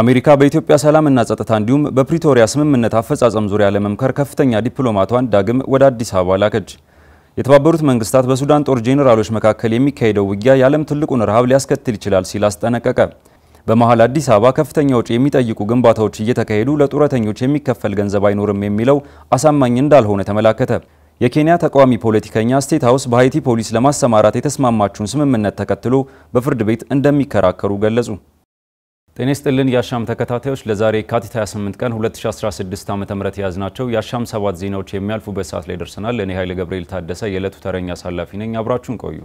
አሜሪካ በኢትዮጵያ ሰላምና ጸጥታ እንዲሁም በፕሪቶሪያ ስምምነት አፈጻጸም ዙሪያ ለመምከር ከፍተኛ ዲፕሎማቷን ዳግም ወደ አዲስ አበባ ላከች። የተባበሩት መንግስታት በሱዳን ጦር ጄኔራሎች መካከል የሚካሄደው ውጊያ የዓለም ትልቁን ረሃብ ሊያስከትል ይችላል ሲል አስጠነቀቀ። በመሀል አዲስ አበባ ከፍተኛ ወጪ የሚጠይቁ ግንባታዎች እየተካሄዱ ለጡረተኞች የሚከፈል ገንዘብ አይኖርም የሚለው አሳማኝ እንዳልሆነ ተመላከተ። የኬንያ ተቃዋሚ ፖለቲከኛ ስቴት ሀውስ በሀይቲ ፖሊስ ለማሰማራት የተስማማችውን ስምምነት ተከትሎ በፍርድ ቤት እንደሚከራከሩ ገለጹ። ጤና ይስጥልን የአሻም ተከታታዮች፣ ለዛሬ የካቲት 28 ቀን 2016 ዓ.ም የያዝናቸው የአሻም ሰባት ዜናዎች የሚያልፉበት ሰዓት ላይ ደርሰናል። እኔ ኃይለ ገብርኤል ታደሰ የዕለቱ ተረኛ አሳላፊ ነኝ። አብራችሁን ቆዩ።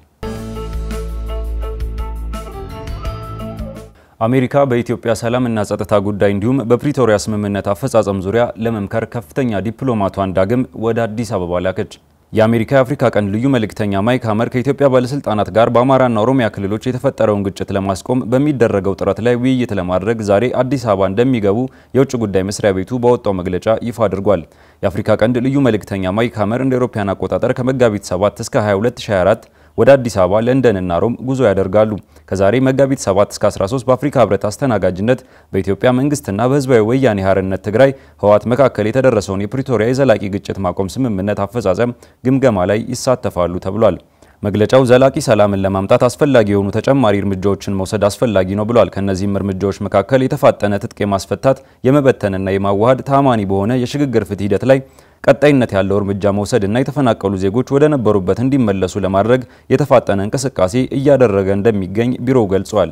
አሜሪካ በኢትዮጵያ ሰላም እና ጸጥታ ጉዳይ እንዲሁም በፕሪቶሪያ ስምምነት አፈጻጸም ዙሪያ ለመምከር ከፍተኛ ዲፕሎማቷን ዳግም ወደ አዲስ አበባ ላከች። የአሜሪካ የአፍሪካ ቀንድ ልዩ መልእክተኛ ማይክ ሀመር ከኢትዮጵያ ባለስልጣናት ጋር በአማራና ኦሮሚያ ክልሎች የተፈጠረውን ግጭት ለማስቆም በሚደረገው ጥረት ላይ ውይይት ለማድረግ ዛሬ አዲስ አበባ እንደሚገቡ የውጭ ጉዳይ መስሪያ ቤቱ በወጣው መግለጫ ይፋ አድርጓል። የአፍሪካ ቀንድ ልዩ መልእክተኛ ማይክ ሀመር እንደ አውሮፓውያን አቆጣጠር ከመጋቢት 7 እስከ 22 ወደ አዲስ አበባ፣ ለንደንና ሮም ጉዞ ያደርጋሉ። ከዛሬ መጋቢት 7 እስከ 13 በአፍሪካ ህብረት አስተናጋጅነት በኢትዮጵያ መንግስትና በህዝባዊ ወያኔ ሓርነት ትግራይ ህወሓት መካከል የተደረሰውን የፕሪቶሪያ የዘላቂ ግጭት ማቆም ስምምነት አፈጻጸም ግምገማ ላይ ይሳተፋሉ ተብሏል። መግለጫው ዘላቂ ሰላምን ለማምጣት አስፈላጊ የሆኑ ተጨማሪ እርምጃዎችን መውሰድ አስፈላጊ ነው ብሏል። ከእነዚህም እርምጃዎች መካከል የተፋጠነ ትጥቅ የማስፈታት የመበተንና የማዋሃድ ታማኒ በሆነ የሽግግር ፍትህ ሂደት ላይ ቀጣይነት ያለው እርምጃ መውሰድ እና የተፈናቀሉ ዜጎች ወደ ነበሩበት እንዲመለሱ ለማድረግ የተፋጠነ እንቅስቃሴ እያደረገ እንደሚገኝ ቢሮው ገልጿል።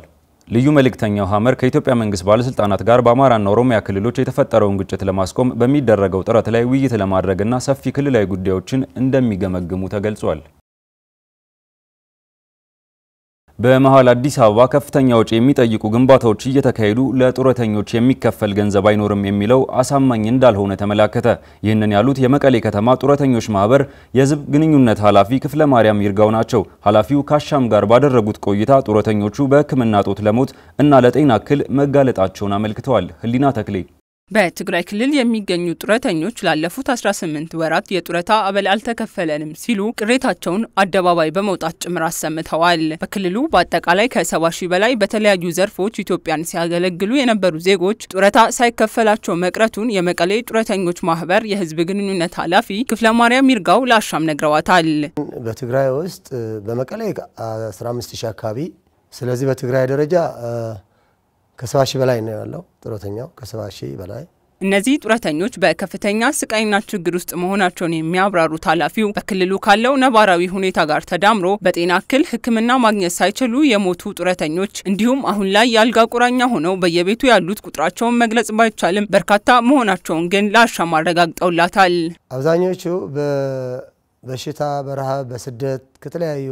ልዩ መልእክተኛው ሀመር ከኢትዮጵያ መንግስት ባለስልጣናት ጋር በአማራና ኦሮሚያ ክልሎች የተፈጠረውን ግጭት ለማስቆም በሚደረገው ጥረት ላይ ውይይት ለማድረግና ሰፊ ክልላዊ ጉዳዮችን እንደሚገመግሙ ተገልጿል። በመሀል አዲስ አበባ ከፍተኛ ወጪ የሚጠይቁ ግንባታዎች እየተካሄዱ ለጡረተኞች የሚከፈል ገንዘብ አይኖርም የሚለው አሳማኝ እንዳልሆነ ተመላከተ። ይህንን ያሉት የመቀሌ ከተማ ጡረተኞች ማህበር የህዝብ ግንኙነት ኃላፊ ክፍለ ማርያም ይርጋው ናቸው። ኃላፊው ካሻም ጋር ባደረጉት ቆይታ ጡረተኞቹ በሕክምና ጦት ለሞት እና ለጤና እክል መጋለጣቸውን አመልክተዋል። ህሊና ተክሌ በትግራይ ክልል የሚገኙ ጡረተኞች ላለፉት 18 ወራት የጡረታ አበል አልተከፈለንም ሲሉ ቅሬታቸውን አደባባይ በመውጣት ጭምር አሰምተዋል። በክልሉ በአጠቃላይ ከ ሺህ በላይ በተለያዩ ዘርፎች ኢትዮጵያን ሲያገለግሉ የነበሩ ዜጎች ጡረታ ሳይከፈላቸው መቅረቱን የመቀሌ ጡረተኞች ማህበር የህዝብ ግንኙነት ኃላፊ ክፍለ ማርያም ይርጋው ለአሻም ነግረዋታል። በትግራይ ውስጥ በመቀሌ 15 ሺህ አካባቢ ስለዚህ በትግራይ ደረጃ ከሰባ ሺህ በላይ ነው ያለው ጡረተኛው ከሰባ ሺህ በላይ እነዚህ ጡረተኞች በከፍተኛ ስቃይና ችግር ውስጥ መሆናቸውን የሚያብራሩት ኃላፊው በክልሉ ካለው ነባራዊ ሁኔታ ጋር ተዳምሮ በጤና እክል ሕክምና ማግኘት ሳይችሉ የሞቱ ጡረተኞች እንዲሁም አሁን ላይ የአልጋ ቁራኛ ሆነው በየቤቱ ያሉት ቁጥራቸውን መግለጽ ባይቻልም በርካታ መሆናቸውን ግን ለአሻም አረጋግጠውላታል። አብዛኞቹ በበሽታ፣ በረሃብ፣ በስደት ከተለያዩ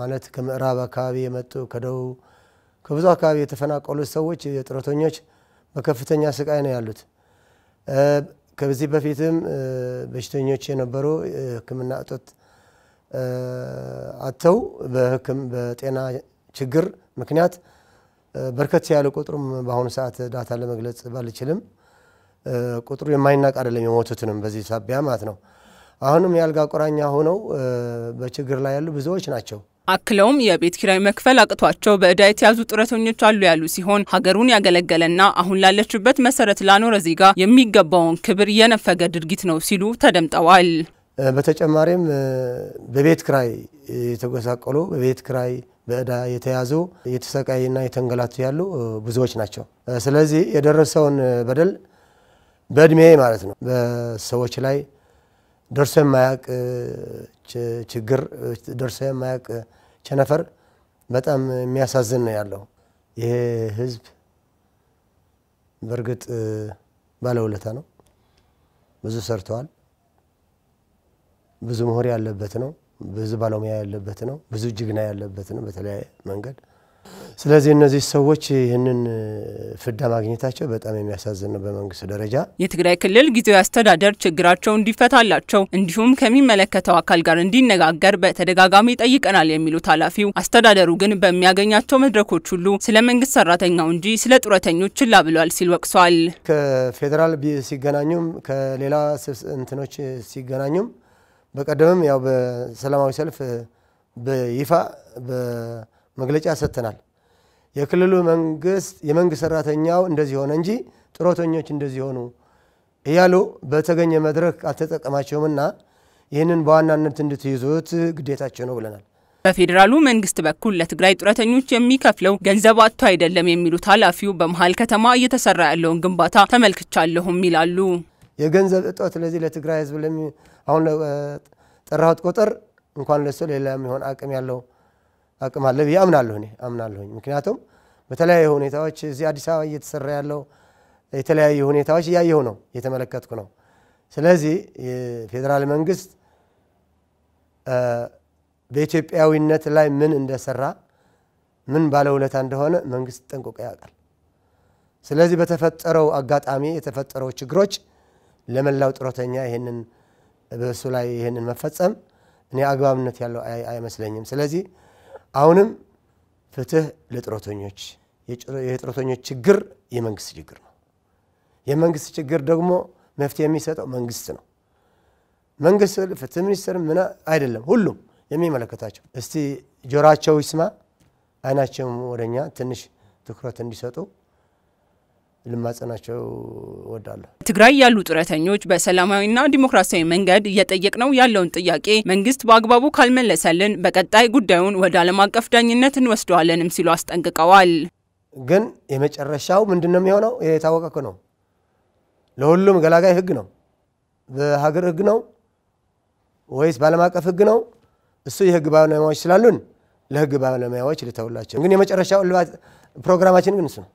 ማለት ከምዕራብ አካባቢ የመጡ ከደቡብ ከብዙ አካባቢ የተፈናቀሉት ሰዎች የጡረተኞች በከፍተኛ ስቃይ ነው ያሉት። ከዚህ በፊትም በሽተኞች የነበሩ ሕክምና እጦት አጥተው በጤና ችግር ምክንያት በርከት ያለ ቁጥሩም በአሁኑ ሰዓት ዳታ ለመግለጽ ባልችልም ቁጥሩ የማይናቅ አይደለም፣ የሞቱትንም በዚህ ሳቢያ ማለት ነው። አሁንም የአልጋ ቁራኛ ሆነው በችግር ላይ ያሉ ብዙዎች ናቸው። አክለውም የቤት ኪራይ መክፈል አቅቷቸው በእዳ የተያዙ ጡረተኞች አሉ ያሉ ሲሆን ሀገሩን ያገለገለና አሁን ላለችበት መሰረት ላኖረ ዜጋ የሚገባውን ክብር የነፈገ ድርጊት ነው ሲሉ ተደምጠዋል። በተጨማሪም በቤት ክራይ የተጎሳቀሉ በቤት ክራይ በእዳ የተያዙ የተሰቃይና የተንገላቱ ያሉ ብዙዎች ናቸው። ስለዚህ የደረሰውን በደል በእድሜ ማለት ነው በሰዎች ላይ ደርሶ የማያውቅ ችግር፣ ደርሶ የማያውቅ ቸነፈር በጣም የሚያሳዝን ነው ያለው። ይሄ ህዝብ በእርግጥ ባለውለታ ነው። ብዙ ሰርተዋል። ብዙ ምሁር ያለበት ነው። ብዙ ባለሙያ ያለበት ነው። ብዙ ጀግና ያለበት ነው በተለያየ መንገድ ስለዚህ እነዚህ ሰዎች ይህንን ፍዳ ማግኘታቸው በጣም የሚያሳዝን ነው። በመንግስት ደረጃ የትግራይ ክልል ጊዜያዊ አስተዳደር ችግራቸው እንዲፈታላቸው እንዲሁም ከሚመለከተው አካል ጋር እንዲነጋገር በተደጋጋሚ ጠይቀናል የሚሉት ኃላፊው፣ አስተዳደሩ ግን በሚያገኛቸው መድረኮች ሁሉ ስለ መንግስት ሰራተኛው እንጂ ስለ ጡረተኞች ችላ ብሏል ሲል ወቅሷል። ከፌዴራል ሲገናኙም ከሌላ እንትኖች ሲገናኙም በቀደምም ያው በሰላማዊ ሰልፍ በይፋ መግለጫ ሰጥተናል። የክልሉ መንግስት የመንግስት ሰራተኛው እንደዚህ ሆነ እንጂ ጡረተኞች እንደዚህ ሆኑ እያሉ በተገኘ መድረክ አልተጠቀማቸውምና ይህንን በዋናነት እንድትይዙት ግዴታቸው ነው ብለናል። በፌዴራሉ መንግስት በኩል ለትግራይ ጡረተኞች የሚከፍለው ገንዘብ አጥቶ አይደለም የሚሉት ኃላፊው በመሀል ከተማ እየተሰራ ያለውን ግንባታ ተመልክቻለሁም ይላሉ። የገንዘብ እጦት ለዚህ ለትግራይ ህዝብ አሁን ጠራሁት ቁጥር እንኳን ለሱ ሌላ የሚሆን አቅም ያለው አቅም አለ ብዬ አምናለሁ እኔ አምናለሁኝ። ምክንያቱም በተለያዩ ሁኔታዎች እዚህ አዲስ አበባ እየተሰራ ያለው የተለያዩ ሁኔታዎች እያየሁ ነው እየተመለከትኩ ነው። ስለዚህ የፌዴራል መንግስት በኢትዮጵያዊነት ላይ ምን እንደሰራ ምን ባለውለታ እንደሆነ መንግስት ጠንቅቆ ያውቃል። ስለዚህ በተፈጠረው አጋጣሚ የተፈጠረው ችግሮች ለመላው ጡረተኛ ይህንን በእሱ ላይ ይህንን መፈጸም እኔ አግባብነት ያለው አይመስለኝም። ስለዚህ አሁንም ፍትህ ለጥሮተኞች የጥሮተኞች ችግር የመንግስት ችግር ነው። የመንግስት ችግር ደግሞ መፍትሄ የሚሰጠው መንግስት ነው። መንግስት ፍትህ ሚኒስትር ምን አይደለም፣ ሁሉም የሚመለከታቸው። እስቲ ጆሯቸው ይስማ፣ አይናቸውም ወደኛ ትንሽ ትኩረት እንዲሰጡ ልማጸናቸው እወዳለሁ። ትግራይ ያሉ ጡረተኞች በሰላማዊና ዲሞክራሲያዊ መንገድ እየጠየቅነው ያለውን ጥያቄ መንግስት በአግባቡ ካልመለሰልን በቀጣይ ጉዳዩን ወደ ዓለም አቀፍ ዳኝነት እንወስደዋለንም ሲሉ አስጠንቅቀዋል። ግን የመጨረሻው ምንድን ነው የሚሆነው? የታወቀ ነው። ለሁሉም ገላጋይ ህግ ነው። በሀገር ህግ ነው ወይስ በዓለም አቀፍ ህግ ነው? እሱ የህግ ባለሙያዎች ስላሉን ለህግ ባለሙያዎች ልተውላቸው። ግን የመጨረሻው ፕሮግራማችን ግን እሱ ነው።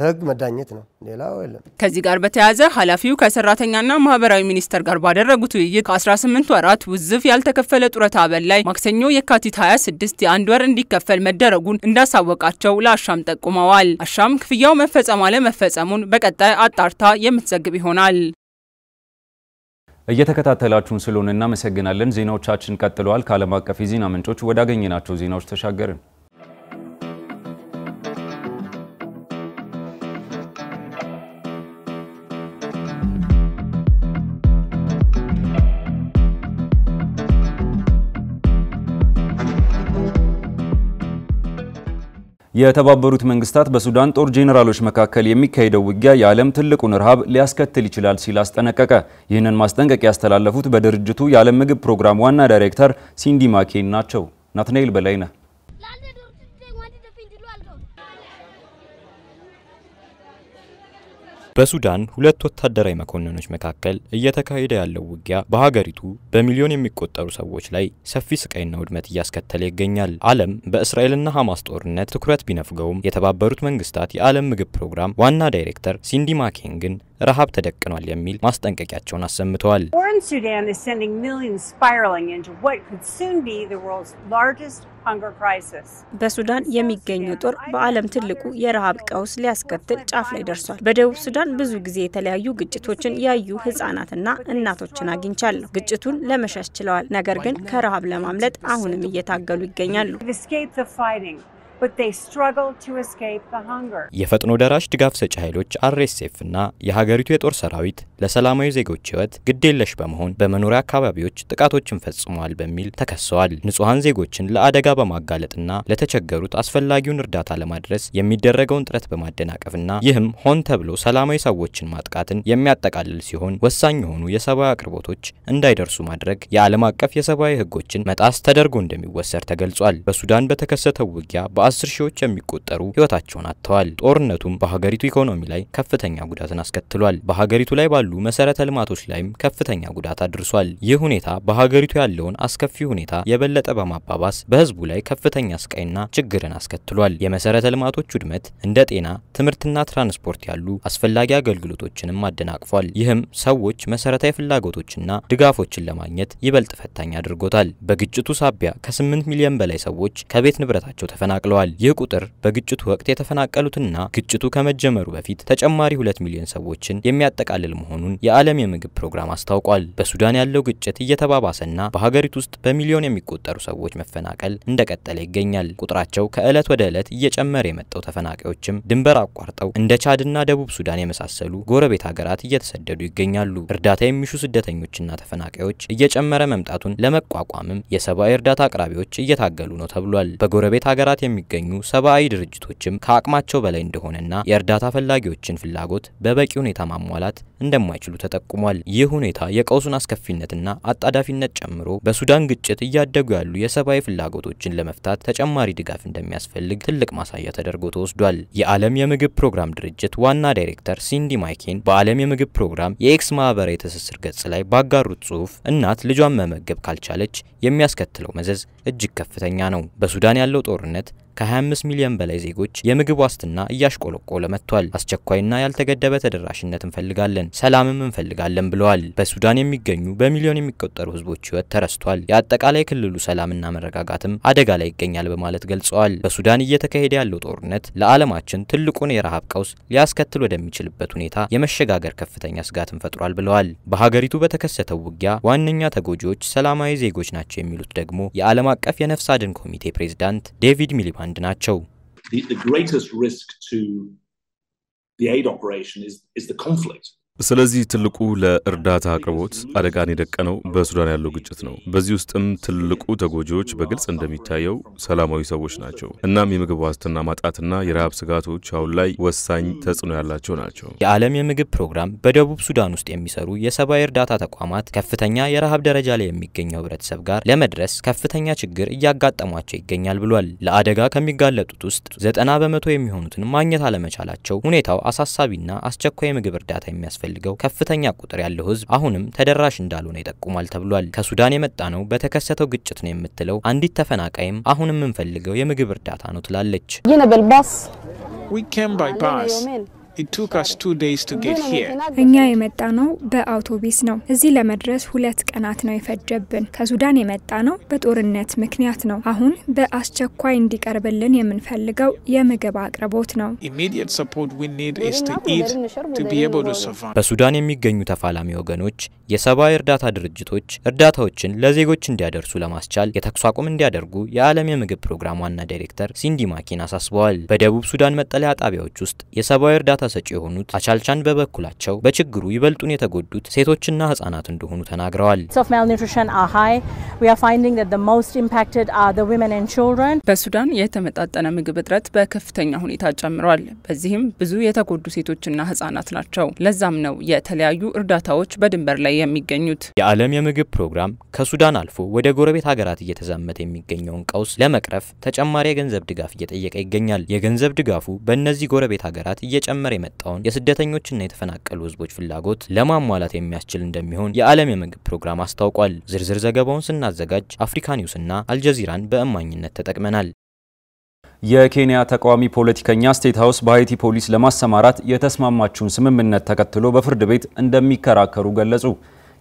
በህግ መዳኘት ነው፣ ሌላው የለም። ከዚህ ጋር በተያያዘ ኃላፊው ከሰራተኛና ማህበራዊ ሚኒስቴር ጋር ባደረጉት ውይይት ከ18 ወራት ውዝፍ ያልተከፈለ ጡረታ አበል ላይ ማክሰኞ የካቲት 26 የአንድ ወር እንዲከፈል መደረጉን እንዳሳወቃቸው ለአሻም ጠቁመዋል። አሻም ክፍያው መፈጸም አለመፈጸሙን በቀጣይ አጣርታ የምትዘግብ ይሆናል። እየተከታተላችሁን ስለሆነ እናመሰግናለን። ዜናዎቻችን ቀጥለዋል። ከዓለም አቀፍ የዜና ምንጮች ወዳገኘናቸው ዜናዎች ተሻገርን። የተባበሩት መንግስታት በሱዳን ጦር ጄኔራሎች መካከል የሚካሄደው ውጊያ የዓለም ትልቁን ረሃብ ሊያስከትል ይችላል ሲል አስጠነቀቀ። ይህንን ማስጠንቀቂያ ያስተላለፉት በድርጅቱ የዓለም ምግብ ፕሮግራም ዋና ዳይሬክተር ሲንዲ ማኬን ናቸው። ናትናኤል በላይነህ በሱዳን ሁለት ወታደራዊ መኮንኖች መካከል እየተካሄደ ያለው ውጊያ በሀገሪቱ በሚሊዮን የሚቆጠሩ ሰዎች ላይ ሰፊ ስቃይና ውድመት እያስከተለ ይገኛል። ዓለም በእስራኤልና ሐማስ ጦርነት ትኩረት ቢነፍገውም የተባበሩት መንግስታት የዓለም ምግብ ፕሮግራም ዋና ዳይሬክተር ሲንዲ ማኬን ግን ረሃብ ተደቅኗል የሚል ማስጠንቀቂያቸውን አሰምተዋል። በሱዳን የሚገኘው ጦር በዓለም ትልቁ የረሃብ ቀውስ ሊያስከትል ጫፍ ላይ ደርሷል። በደቡብ ሱዳን ብዙ ጊዜ የተለያዩ ግጭቶችን ያዩ ህጻናትና እናቶችን አግኝቻለሁ። ግጭቱን ለመሸሽ ችለዋል፣ ነገር ግን ከረሃብ ለማምለጥ አሁንም እየታገሉ ይገኛሉ። የፈጥኖ ደራሽ ድጋፍ ሰጪ ኃይሎች አርኤስኤፍ እና የሀገሪቱ የጦር ሰራዊት ለሰላማዊ ዜጎች ህይወት ግዴለሽ በመሆን በመኖሪያ አካባቢዎች ጥቃቶችን ፈጽመዋል በሚል ተከሰዋል። ንጹሐን ዜጎችን ለአደጋ በማጋለጥና ለተቸገሩት አስፈላጊውን እርዳታ ለማድረስ የሚደረገውን ጥረት በማደናቀፍና ይህም ሆን ተብሎ ሰላማዊ ሰዎችን ማጥቃትን የሚያጠቃልል ሲሆን ወሳኝ የሆኑ የሰብአዊ አቅርቦቶች እንዳይደርሱ ማድረግ የዓለም አቀፍ የሰብአዊ ህጎችን መጣስ ተደርጎ እንደሚወሰድ ተገልጿል። በሱዳን በተከሰተው ውጊያ በአስር ሺዎች የሚቆጠሩ ህይወታቸውን አጥተዋል። ጦርነቱም በሀገሪቱ ኢኮኖሚ ላይ ከፍተኛ ጉዳትን አስከትሏል። በሀገሪቱ ላይ ባሉ ባሉ መሰረተ ልማቶች ላይም ከፍተኛ ጉዳት አድርሷል። ይህ ሁኔታ በሀገሪቱ ያለውን አስከፊ ሁኔታ የበለጠ በማባባስ በህዝቡ ላይ ከፍተኛ ስቃይና ችግርን አስከትሏል። የመሰረተ ልማቶች ውድመት እንደ ጤና፣ ትምህርትና ትራንስፖርት ያሉ አስፈላጊ አገልግሎቶችንም አደናቅፏል። ይህም ሰዎች መሰረታዊ ፍላጎቶችና ድጋፎችን ለማግኘት ይበልጥ ፈታኝ አድርጎታል። በግጭቱ ሳቢያ ከ8 ሚሊዮን በላይ ሰዎች ከቤት ንብረታቸው ተፈናቅለዋል። ይህ ቁጥር በግጭቱ ወቅት የተፈናቀሉትና ግጭቱ ከመጀመሩ በፊት ተጨማሪ 2 ሚሊዮን ሰዎችን የሚያጠቃልል መሆኑ መሆኑን የዓለም የምግብ ፕሮግራም አስታውቋል። በሱዳን ያለው ግጭት እየተባባሰና በሀገሪቱ ውስጥ በሚሊዮን የሚቆጠሩ ሰዎች መፈናቀል እንደቀጠለ ይገኛል። ቁጥራቸው ከዕለት ወደ ዕለት እየጨመረ የመጣው ተፈናቃዮችም ድንበር አቋርጠው እንደ ቻድና ደቡብ ሱዳን የመሳሰሉ ጎረቤት ሀገራት እየተሰደዱ ይገኛሉ። እርዳታ የሚሹ ስደተኞችና ተፈናቃዮች እየጨመረ መምጣቱን ለመቋቋምም የሰብአዊ እርዳታ አቅራቢዎች እየታገሉ ነው ተብሏል። በጎረቤት ሀገራት የሚገኙ ሰብአዊ ድርጅቶችም ከአቅማቸው በላይ እንደሆነና የእርዳታ ፈላጊዎችን ፍላጎት በበቂ ሁኔታ ማሟላት እንደ እንደማይችሉ ተጠቁሟል። ይህ ሁኔታ የቀውሱን አስከፊነትና አጣዳፊነት ጨምሮ በሱዳን ግጭት እያደጉ ያሉ የሰብአዊ ፍላጎቶችን ለመፍታት ተጨማሪ ድጋፍ እንደሚያስፈልግ ትልቅ ማሳያ ተደርጎ ተወስዷል። የዓለም የምግብ ፕሮግራም ድርጅት ዋና ዳይሬክተር ሲንዲ ማይኬን በዓለም የምግብ ፕሮግራም የኤክስ ማህበራዊ ትስስር ገጽ ላይ ባጋሩት ጽሁፍ እናት ልጇን መመገብ ካልቻለች የሚያስከትለው መዘዝ እጅግ ከፍተኛ ነው። በሱዳን ያለው ጦርነት ከ25 ሚሊዮን በላይ ዜጎች የምግብ ዋስትና እያሽቆለቆለ መጥቷል። አስቸኳይና ያልተገደበ ተደራሽነት እንፈልጋለን፣ ሰላምም እንፈልጋለን ብለዋል። በሱዳን የሚገኙ በሚሊዮን የሚቆጠሩ ህዝቦች ህይወት ተረስቷል። የአጠቃላይ ክልሉ ሰላምና መረጋጋትም አደጋ ላይ ይገኛል በማለት ገልጸዋል። በሱዳን እየተካሄደ ያለው ጦርነት ለዓለማችን ትልቁን የረሃብ ቀውስ ሊያስከትል ወደሚችልበት ሁኔታ የመሸጋገር ከፍተኛ ስጋትን ፈጥሯል ብለዋል። በሀገሪቱ በተከሰተው ውጊያ ዋነኛ ተጎጂዎች ሰላማዊ ዜጎች ናቸው የሚሉት ደግሞ የዓለም አቀፍ የነፍስ አድን ኮሚቴ ፕሬዝዳንት ዴቪድ ሚሊ አንድ ናቸው። The, the greatest risk to the aid operation is, is the conflict. ስለዚህ ትልቁ ለእርዳታ አቅርቦት አደጋን የደቀነው በሱዳን ያለው ግጭት ነው። በዚህ ውስጥም ትልቁ ተጎጂዎች በግልጽ እንደሚታየው ሰላማዊ ሰዎች ናቸው። እናም የምግብ ዋስትና ማጣትና የረሃብ ስጋቶች አሁን ላይ ወሳኝ ተጽዕኖ ያላቸው ናቸው። የዓለም የምግብ ፕሮግራም በደቡብ ሱዳን ውስጥ የሚሰሩ የሰብአዊ እርዳታ ተቋማት ከፍተኛ የረሃብ ደረጃ ላይ የሚገኘው ህብረተሰብ ጋር ለመድረስ ከፍተኛ ችግር እያጋጠሟቸው ይገኛል ብሏል። ለአደጋ ከሚጋለጡት ውስጥ ዘጠና በመቶ የሚሆኑትን ማግኘት አለመቻላቸው ሁኔታው አሳሳቢና አስቸኳይ የምግብ እርዳታ የሚያስፈልግ የሚፈልገው ከፍተኛ ቁጥር ያለው ህዝብ አሁንም ተደራሽ እንዳልሆነ ይጠቁማል ተብሏል። ከሱዳን የመጣ ነው በተከሰተው ግጭት ነው የምትለው አንዲት ተፈናቃይም አሁን የምንፈልገው የምግብ እርዳታ ነው ትላለች። እኛ የመጣ ነው በአውቶቢስ ነው። እዚህ ለመድረስ ሁለት ቀናት ነው የፈጀብን። ከሱዳን የመጣ ነው በጦርነት ምክንያት ነው። አሁን በአስቸኳይ እንዲቀርብልን የምንፈልገው የምግብ አቅርቦት ነው። በሱዳን የሚገኙ ተፋላሚ ወገኖች የሰብአዊ እርዳታ ድርጅቶች እርዳታዎችን ለዜጎች እንዲያደርሱ ለማስቻል የተኩስ አቁም እንዲያደርጉ የዓለም የምግብ ፕሮግራም ዋና ዳይሬክተር ሲንዲ ማኪን አሳስበዋል። በደቡብ ሱዳን መጠለያ ጣቢያዎች ውስጥ የሰብአዊ እርዳታ እርዳታ ሰጪ የሆኑት አቻልቻን በበኩላቸው በችግሩ ይበልጡን የተጎዱት ሴቶችና ህጻናት እንደሆኑ ተናግረዋል። በሱዳን የተመጣጠነ ምግብ እጥረት በከፍተኛ ሁኔታ ጨምሯል። በዚህም ብዙ የተጎዱ ሴቶችና ህጻናት ናቸው። ለዛም ነው የተለያዩ እርዳታዎች በድንበር ላይ የሚገኙት። የዓለም የምግብ ፕሮግራም ከሱዳን አልፎ ወደ ጎረቤት ሀገራት እየተዛመተ የሚገኘውን ቀውስ ለመቅረፍ ተጨማሪ የገንዘብ ድጋፍ እየጠየቀ ይገኛል። የገንዘብ ድጋፉ በእነዚህ ጎረቤት ሀገራት እየጨመረ እየጨመረ የመጣውን የስደተኞችና የተፈናቀሉ ህዝቦች ፍላጎት ለማሟላት የሚያስችል እንደሚሆን የዓለም የምግብ ፕሮግራም አስታውቋል። ዝርዝር ዘገባውን ስናዘጋጅ አፍሪካ ኒውስና አልጀዚራን በእማኝነት ተጠቅመናል። የኬንያ ተቃዋሚ ፖለቲከኛ ስቴት ሀውስ በሀይቲ ፖሊስ ለማሰማራት የተስማማችውን ስምምነት ተከትሎ በፍርድ ቤት እንደሚከራከሩ ገለጹ።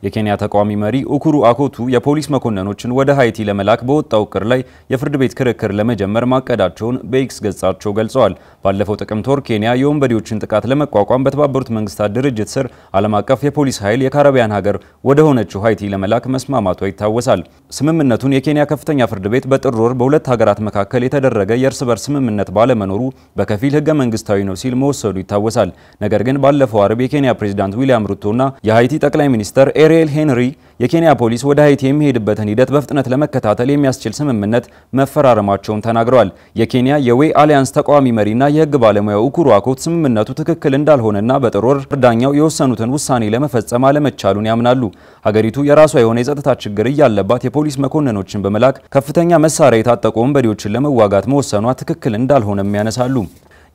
የኬንያ ተቃዋሚ መሪ ኡኩሩ አኮቱ የፖሊስ መኮንኖችን ወደ ሀይቲ ለመላክ በወጣው እቅድ ላይ የፍርድ ቤት ክርክር ለመጀመር ማቀዳቸውን በኤክስ ገጻቸው ገልጸዋል። ባለፈው ጥቅምት ወር ኬንያ የወንበዴዎችን ጥቃት ለመቋቋም በተባበሩት መንግስታት ድርጅት ስር ዓለም አቀፍ የፖሊስ ኃይል የካረቢያን ሀገር ወደ ሆነችው ሀይቲ ለመላክ መስማማቷ ይታወሳል። ስምምነቱን የኬንያ ከፍተኛ ፍርድ ቤት በጥር ወር በሁለት ሀገራት መካከል የተደረገ የእርስ በርስ ስምምነት ባለመኖሩ በከፊል ህገ መንግስታዊ ነው ሲል መወሰዱ ይታወሳል። ነገር ግን ባለፈው አርብ የኬንያ ፕሬዚዳንት ዊሊያም ሩቶና የሀይቲ ጠቅላይ ሚኒስተር ኤሪኤል ሄንሪ የኬንያ ፖሊስ ወደ ሀይቲ የሚሄድበትን ሂደት በፍጥነት ለመከታተል የሚያስችል ስምምነት መፈራረማቸውን ተናግረዋል። የኬንያ የዌይ አሊያንስ ተቃዋሚ መሪና የህግ ባለሙያው ኡኩሩ አኮት ስምምነቱ ትክክል እንዳልሆነና በጥር ወር ዳኛው የወሰኑትን ውሳኔ ለመፈጸም አለመቻሉን ያምናሉ። ሀገሪቱ የራሷ የሆነ የጸጥታ ችግር እያለባት የፖሊስ መኮንኖችን በመላክ ከፍተኛ መሳሪያ የታጠቁ ወንበዴዎችን ለመዋጋት መወሰኗ ትክክል እንዳልሆነም ያነሳሉ።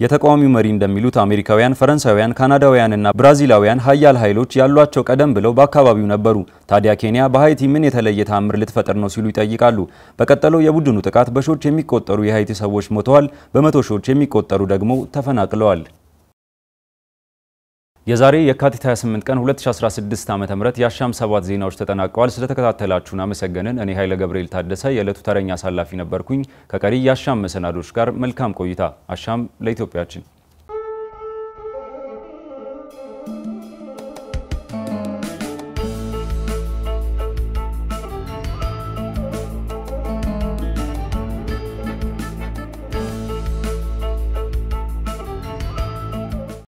የተቃዋሚው መሪ እንደሚሉት አሜሪካውያን፣ ፈረንሳውያን፣ ካናዳውያንና ብራዚላውያን ሀያል ኃይሎች ያሏቸው ቀደም ብለው በአካባቢው ነበሩ። ታዲያ ኬንያ በሀይቲ ምን የተለየ ተአምር ልትፈጥር ነው ሲሉ ይጠይቃሉ። በቀጠለው የቡድኑ ጥቃት በሺዎች የሚቆጠሩ የሀይቲ ሰዎች ሞተዋል፣ በመቶ ሺዎች የሚቆጠሩ ደግሞ ተፈናቅለዋል። የዛሬ የካቲት 28 ቀን 2016 ዓ ም የአሻም ሰባት ዜናዎች ተጠናቀዋል። ስለተከታተላችሁን አመሰገንን። እኔ ኃይለ ገብርኤል ታደሰ የዕለቱ ተረኛ አሳላፊ ነበርኩኝ። ከቀሪ የአሻም መሰናዶች ጋር መልካም ቆይታ። አሻም ለኢትዮጵያችን